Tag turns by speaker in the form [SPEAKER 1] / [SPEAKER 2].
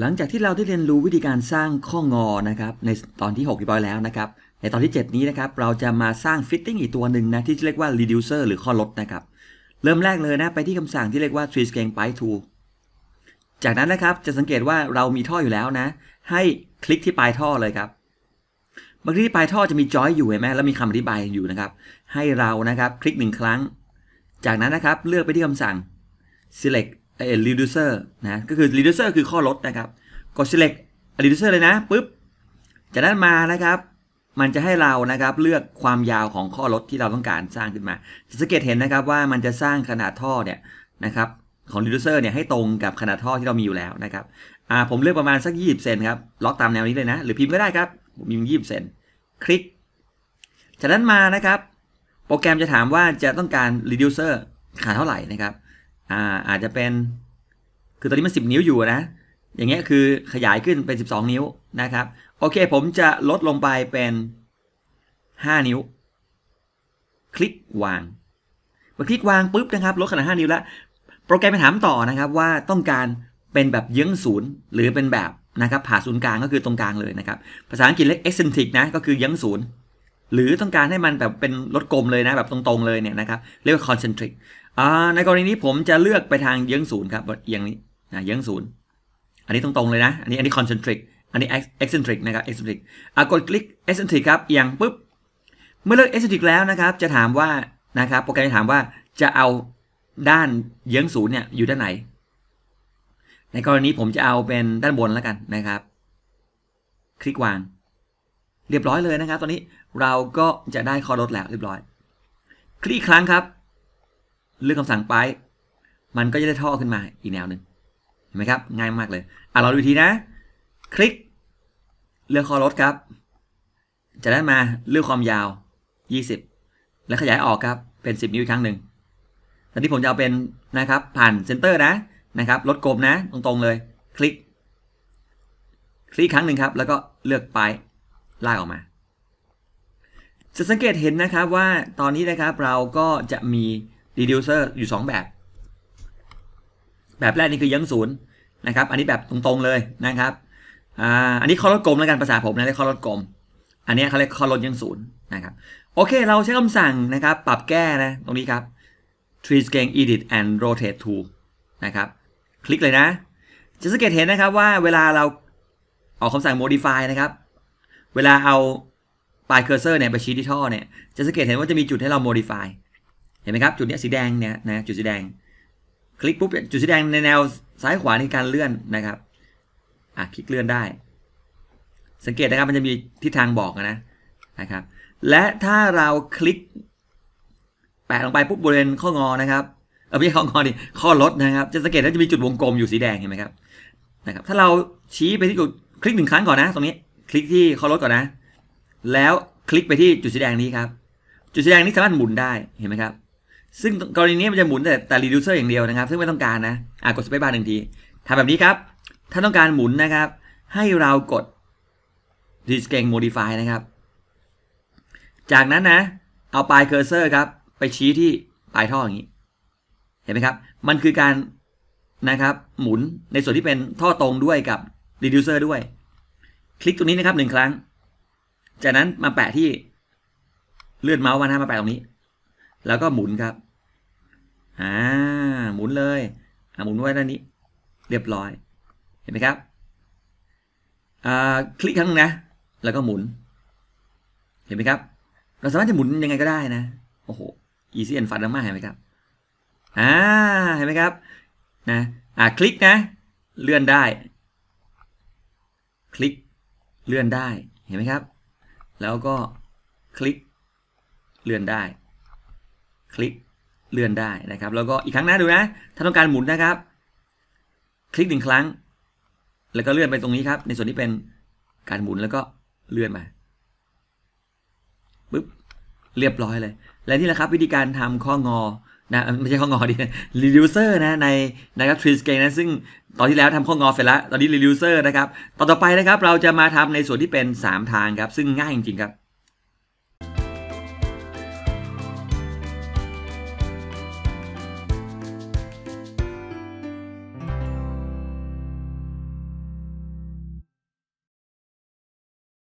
[SPEAKER 1] หลังจากที่เราได้เรียนรู้วิธีการสร้างข้องอนะครับในตอนที่6กไปบอยแล้วนะครับในตอนที่ 7 นี้นะครับเราจะมาสร้างฟิตติ้งอีกตัวหนึ่งนะที่เรียกว่า reducer หรือข้อลดนะครับ เริ่มแรกเลยนะไปที่คำสั่งที่เรียกว่า tree scan by to จากนั้นนะครับจะสังเกตว่าเรามีท่ออยู่แล้วนะ ให้คลิกที่ปลายท่อเลยครับเมื่อกี้ปลายท่อจะมีจอยอยู่เห็นไหมแล้วมีคำอธิบายอยู่นะครับให้เรานะครับคลิกหนึ่งครั้ง จากนั้นนะครับเลือกไปที่คำสั่ง select ไอเอ็นรีดิวเซอร์นะก็คือรีดิวเซอร์คือข้อลดนะครับกด select ดูเซอร์เลยนะปุ๊บ จากนั้นมานะครับ มันจะให้เรานะครับเลือกความยาวของข้อลดที่เราต้องการสร้างขึ้นมาจะสังเกตเห็นนะครับว่ามันจะสร้างขนาดท่อเนี่ยนะครับ ของรีดูเซอร์เนี่ยให้ตรงกับขนาดท่อที่เรามีอยู่แล้วนะครับอ่าผมเลือกประมาณสัก20เซนครับล็อกตามแนวนี้เลยนะ หรือพิมพ์ก็ได้ครับผมพิมพ์20เซนคลิก จากนั้นมานะครับ โปรแกรมจะถามว่าจะต้องการรีดูเซอร์ขนาดเท่าไหร่นะครับอาจจะเป็น คือตอนนี้มันิบนิ้วอยู่นะ อย่างเงี้ยคือขยายขึ้นเป็นสสิบองนิ้วนะครับ โอเคผมจะลดลงไปเป็นห้านิ้ว คลิกวางพอคลิกวางปุ๊บนะครับ ลดขนาดห้านิ้วแล้ว โปรแกรมไปถามต่อนะครับว่าต้องการเป็นแบบเยื้องศูนย์ หรือเป็นแบบนะครับผ่าศูนย์กลางก็คือตรงกลางเลยนะครับ ภาษาอังกฤษเรียก eccentric นะก็คือเยื้องศูนย์หรือต้องการให้มันแบบเป็นรถกลมเลยนะแบบตรงๆเลยเนี่ยนะครับเรียกว่า concentric ในกรณีนี้ผมจะเลือกไปทางเยื้องศูนย์ครับเอียงนี้นะเยื้องศูนย์อันนี้ตรงๆเลยนะอันนี้อันนี้ concentric อันนี้ eccentric นะครับ eccentric อระกดคลิก eccentric ครับเอียงปุ๊บเมื่อเลือก eccentric แล้วนะครับ จะถามว่านะครับ โปรแกรมจะถามว่าจะเอาด้านเยื้องศูนย์เนี่ยอยู่ด้านไหน ในกรณีผมจะเอาเป็นด้านบนแล้วกันนะครับ คลิกวางเรียบร้อยเลยนะครับ ตอนนี้เราก็จะได้ข้อลดแล้วเรียบร้อย คลิกครั้งครับ เลือกคำสั่งไป มันก็จะได้ท่อขึ้นมาอีกแนวหนึ่งเห็นไหมครับ ง่ายมากเลยอ่ะเราดูทีนะ คลิกเลือกข้อลดครับ จะได้มาเลือกความยาว 20 และขยายออกครับเป็น 10นิ้วอีกครั้งหนึ่งตอนนี้ผมจะเอาเป็นนะครับผ่านเซนเตอร์นะนะครับลดกลมนะตรงๆเลย คลิก คลิกครั้งหนึ่งครับ แล้วก็เลือกไปลากออกมา จะสังเกตเห็นนะครับว่าตอนนี้นะครับเราก็จะมี reducer อยู่ 2 แบบ แบบแรกนี่คือยั้งศูนย์นะครับ อันนี้แบบตรงๆเลยนะครับ อันนี้ข้อลดกลมแล้วกันภาษาผมนะเรียกข้อลดกลม อันนี้เขาเรียกข้อลดยังศูนย์นะครับ โอเค เราใช้คำสั่งนะครับ ปรับแก้นะตรงนี้ครับ tree scan edit and rotate to นะครับ คลิกเลยนะ จะสังเกตเห็นนะครับว่าเวลาเราออกคำสั่ง modify นะครับเวลาเอาปลายเคอร์เซอร์เนี่ยไปชี้ที่ท่อเนี่ยจะสังเกตเห็นว่าจะมีจุดให้เราโมดิฟายเห็นไหมครับจุดนี้สีแดงเนี่ยนะจุดสีแดงคลิกปุ๊บจุดสีแดงในแนวซ้ายขวาในการเลื่อนนะครับอ่ะคลิกเลื่อนได้ สังเกตนะครับมันจะมีทิศทางบอกนะนะครับและถ้าเราคลิก แปะลงไปปุ๊บบริเวณข้องอนะครับเอาไม่ใช่ข้องอดิข้อลดนะครับ จะสังเกตว่าจะมีจุดวงกลมอยู่สีแดงเห็นไหมครับนะครับถ้าเราชี้ไปที่จุดคลิกหนึ่งครั้งก่อนนะตรงนี้คลิกที่เขาลดก่อนนะ แล้วคลิกไปที่จุดสีแดงนี้ครับ จุดสีแดงนี้สามารถหมุนได้ เห็นไหมครับ ซึ่งกรณีนี้มันจะหมุนแต่แต่รีดิวเซอร์อย่างเดียวนะครับ ซึ่งไม่ต้องการนะ อ่ะกดสเปซบาร์หนึ่งที ทำแบบนี้ครับ ถ้าต้องการหมุนนะครับ ให้เรากดดีสเกลโมดิฟายนะครับ จากนั้นนะ เอาปลายเคอร์เซอร์ครับ ไปชี้ที่ปลายท่ออย่างนี้ เห็นไหมครับ มันคือการนะครับ หมุนในส่วนที่เป็นท่อตรงด้วยกับรีดูเซอร์ด้วยคลิกตรงนี้นะครับหนึ่งครั้ง จากนั้นมาแปะที่เลื่อนเมาส์มานะมาแปะตรงนี้ แล้วก็หมุนครับ อ่าหมุนเลยอ่าหมุนไว้ด้านนี้ เรียบร้อย เห็นไหมครับ อ่าคลิกครั้งนึงนะ แล้วก็หมุน เห็นไหมครับ เราสามารถจะหมุนยังไงก็ได้นะโอ้โหอี a s y นด์ฟันมากเห็นไหมครับ อ่าเห็นไหมครับนะอ่าคลิกนะ เลื่อนได้เลื่อนได้เห็นไหมครับ แล้วก็คลิกเลื่อนได้ คลิกเลื่อนได้นะครับ แล้วก็อีกครั้งนะดูนะถ้าต้องการหมุนนะครับ คลิกหนึ่งครั้ง แล้วก็เลื่อนไปตรงนี้ครับ ในส่วนที่เป็นการหมุนแล้วก็เลื่อนมาปึ๊บเรียบร้อยเลย และนี่แหละครับ วิธีการทำข้องอนะไม่ใช่ข้องอดิรีดิวเซอร์นะในนะครับทริสเกนะซึ่งตอนที่แล้วทำข้องอเสร็จแล้ว ตอนนี้รีดิวเซอร์นะครับต่อต่อไปนะครับเราจะมาทำในส่วนที่เป็น 3 ทางครับซึ่งง่ายจริงๆครับ